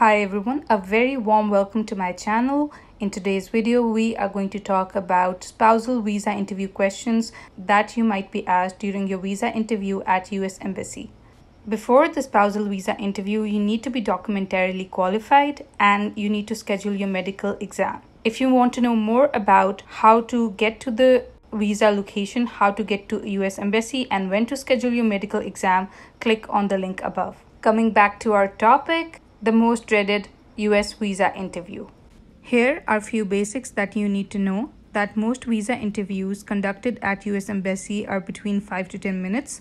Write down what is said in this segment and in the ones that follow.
Hi everyone, a very warm welcome to my channel. In today's video, we are going to talk about spousal visa interview questions that you might be asked during your visa interview at US Embassy. Before the spousal visa interview, you need to be documentarily qualified and you need to schedule your medical exam. If you want to know more about how to get to the visa location, how to get to US Embassy and when to schedule your medical exam, click on the link above. Coming back to our topic, the most dreaded US visa interview. Here are few basics that you need to know that most visa interviews conducted at US embassy are between 5 to 10 minutes.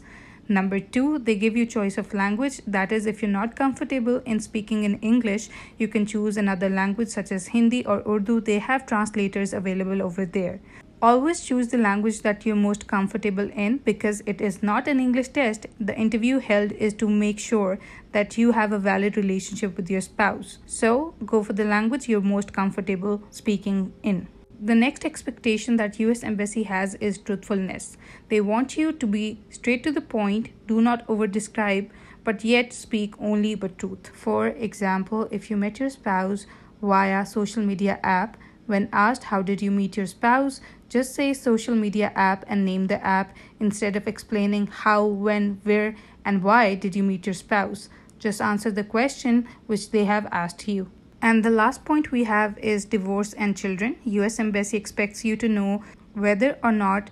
Number 2, they give you choice of language that is if you're not comfortable in speaking in English, you can choose another language such as Hindi or Urdu. They have translators available over there. Always choose the language that you're most comfortable in because it is not an English test. The interview held is to make sure that you have a valid relationship with your spouse. So go for the language you're most comfortable speaking in. The next expectation that US embassy has is truthfulness. They want you to be straight to the point, do not over describe, but yet speak only the truth. For example, if you met your spouse via social media app when asked, How did you meet your spouse? just say social media app and name the app instead of explaining how, when, where, and why did you meet your spouse. Just answer the question which they have asked you. And the last point we have is divorce and children. US Embassy expects you to know whether or not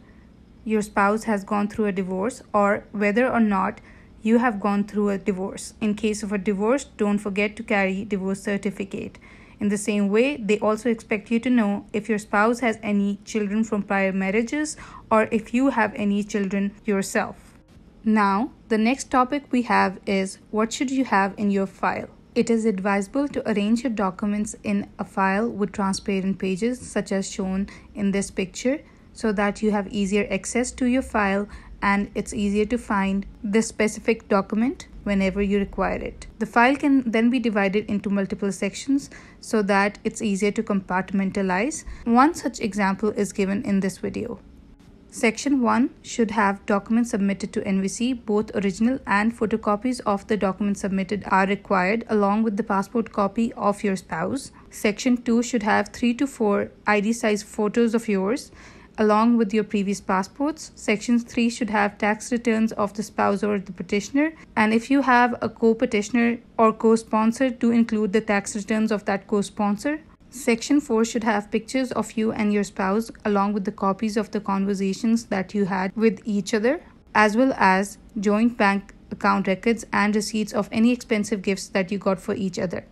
your spouse has gone through a divorce or whether or not you have gone through a divorce. In case of a divorce, don't forget to carry divorce certificate. In the same way, they also expect you to know if your spouse has any children from prior marriages or if you have any children yourself. Now, the next topic we have is what should you have in your file? It is advisable to arrange your documents in a file with transparent pages such as shown in this picture so that you have easier access to your file and it's easier to find this specific document whenever you require it. The file can then be divided into multiple sections so that it's easier to compartmentalize. One such example is given in this video. Section 1 should have documents submitted to NVC, both original and photocopies of the documents submitted are required along with the passport copy of your spouse. Section 2 should have 3 to 4 ID size photos of yours along with your previous passports. Section 3 should have tax returns of the spouse or the petitioner, and if you have a co petitioner or co sponsor, to include the tax returns of that co sponsor. Section 4 should have pictures of you and your spouse along with the copies of the conversations that you had with each other, as well as joint bank account records and receipts of any expensive gifts that you got for each other.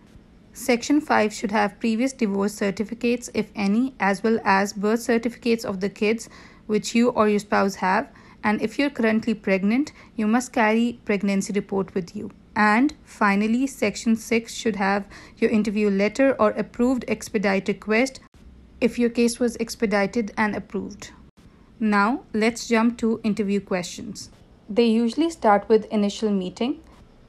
Section 5 should have previous divorce certificates, if any, as well as birth certificates of the kids which you or your spouse have. And if you're currently pregnant, you must carry pregnancy report with you. And finally, Section 6 should have your interview letter or approved expedite request if your case was expedited and approved. Now, let's jump to interview questions. They usually start with initial meeting.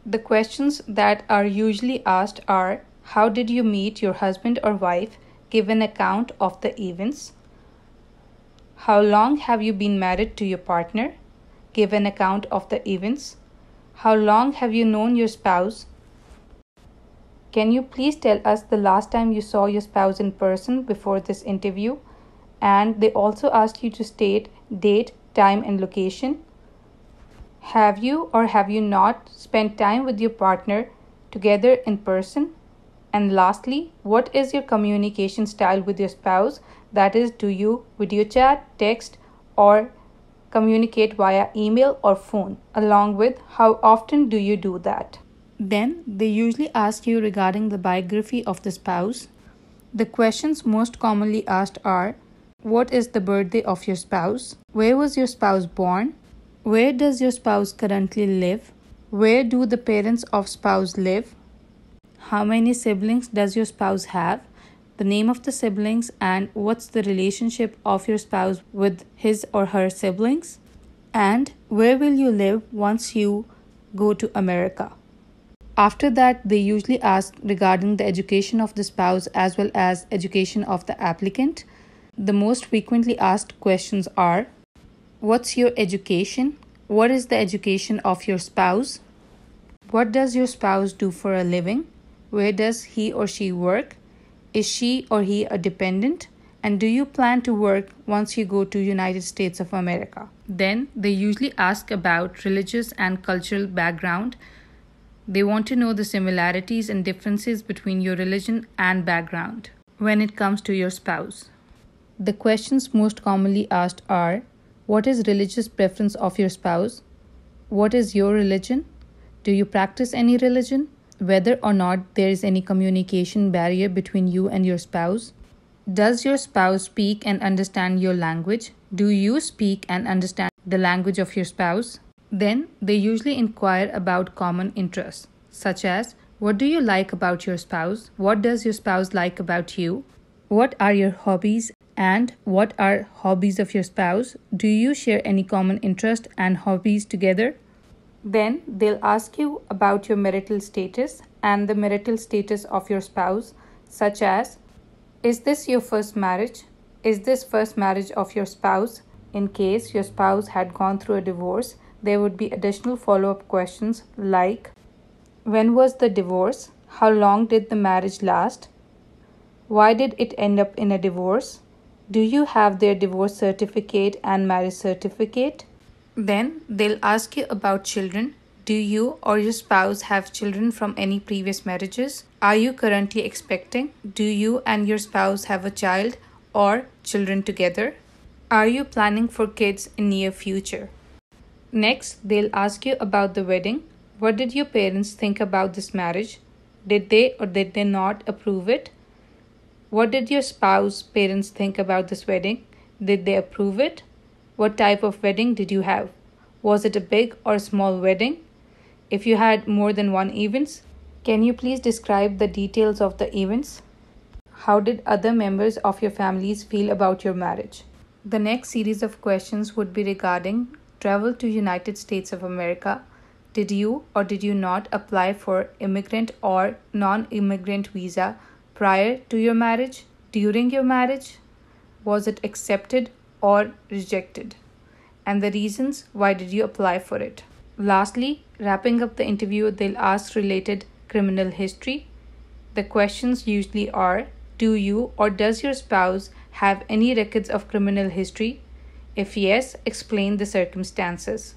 The questions that are usually asked are how did you meet your husband or wife? Give an account of the events. How long have you been married to your partner? Give an account of the events. How long have you known your spouse? Can you please tell us the last time you saw your spouse in person before this interview? And they also ask you to state date, time, and location. Have you or have you not spent time with your partner together in person? And lastly, what is your communication style with your spouse? That is, do you video chat, text, or communicate via email or phone? Along with, how often do you do that? Then they usually ask you regarding the biography of the spouse. The questions most commonly asked are What is the birthday of your spouse? Where was your spouse born? Where does your spouse currently live? Where do the parents of spouse live? how many siblings does your spouse have, the name of the siblings, and what's the relationship of your spouse with his or her siblings, and where will you live once you go to America. After that, they usually ask regarding the education of the spouse as well as education of the applicant. The most frequently asked questions are What's your education? What is the education of your spouse? What does your spouse do for a living? Where does he or she work? Is she or he a dependent? And do you plan to work once you go to United States of America? Then they usually ask about religious and cultural background. They want to know the similarities and differences between your religion and background when it comes to your spouse. The questions most commonly asked are what is religious preference of your spouse? What is your religion? Do you practice any religion? whether or not there is any communication barrier between you and your spouse? Does your spouse speak and understand your language? Do you speak and understand the language of your spouse? Then they usually inquire about common interests, such as what do you like about your spouse? What does your spouse like about you? What are your hobbies and what are hobbies of your spouse? Do you share any common interest and hobbies together? Then they'll ask you about your marital status and the marital status of your spouse, such as Is this your first marriage? Is this first marriage of your spouse? In case your spouse had gone through a divorce, there would be additional follow up questions like When was the divorce? How long did the marriage last? Why did it end up in a divorce? Do you have their divorce certificate and marriage certificate? Then they'll ask you about children. Do you or your spouse have children from any previous marriages? Are you currently expecting? Do you and your spouse have a child or children together? Are you planning for kids in near future? Next, they'll ask you about the wedding. What did your parents think about this marriage? Did they or did they not approve it? What did your spouse parents think about this wedding? Did they approve it? What type of wedding did you have? Was it a big or small wedding? If you had more than one events, can you please describe the details of the events? How did other members of your families feel about your marriage? The next series of questions would be regarding travel to United States of America. Did you or did you not apply for immigrant or non-immigrant visa prior to your marriage? During your marriage? Was it accepted or rejected and the reasons why did you apply for it. Lastly, wrapping up the interview, they'll ask related criminal history. The questions usually are Do you or does your spouse have any records of criminal history? If yes, explain the circumstances.